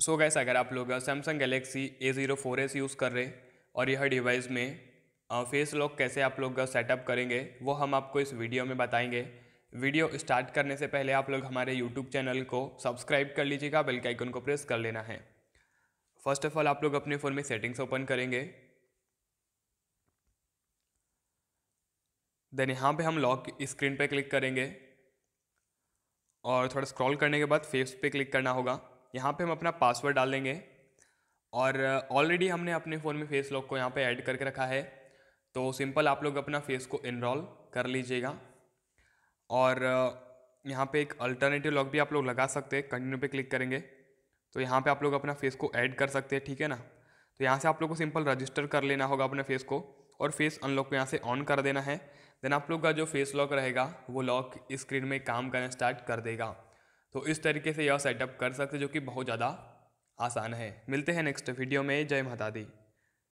सो gas अगर आप लोग Samsung Galaxy A zero four S use कर रहे और यह डिवाइस में फेस लॉक कैसे आप लोग सेटअप करेंगे वो हम आपको इस वीडियो में बताएंगे वीडियो स्टार्ट करने से पहले आप लोग हमारे यूट्यूब चैनल को सब्सक्राइब कर लीजिएगा बेल के आइकन को प्रेस कर लेना है फर्स्ट ऑफ ऑल आप लोग अपने फ़ोन में सेटिंग्स ओपन करेंगे देन यहाँ पे हम लॉक स्क्रीन पे क्लिक करेंगे और थोड़ा स्क्रॉल करने के बाद फेस पे क्लिक करना होगा यहाँ पे हम अपना पासवर्ड डालेंगे और ऑलरेडी uh, हमने अपने फ़ोन में फेस लॉक को यहाँ पे ऐड करके रखा है तो सिंपल आप लोग अपना फेस को इनरोल कर लीजिएगा और uh, यहाँ पे एक अल्टरनेटिव लॉक भी आप लोग लगा सकते हैं कंटिन्यू पे क्लिक करेंगे तो यहाँ पे आप लोग अपना फेस को ऐड कर सकते हैं ठीक है ना तो यहाँ से आप लोग को सिंपल रजिस्टर कर लेना होगा अपने फेस को और फेस अनलॉक को यहाँ से ऑन कर देना है देन आप लोग का जो फेस लॉक रहेगा वो लॉक स्क्रीन में काम करना स्टार्ट कर देगा तो इस तरीके से यह सेटअप कर सकते जो कि बहुत ज़्यादा आसान है मिलते हैं नेक्स्ट वीडियो में जय माता दी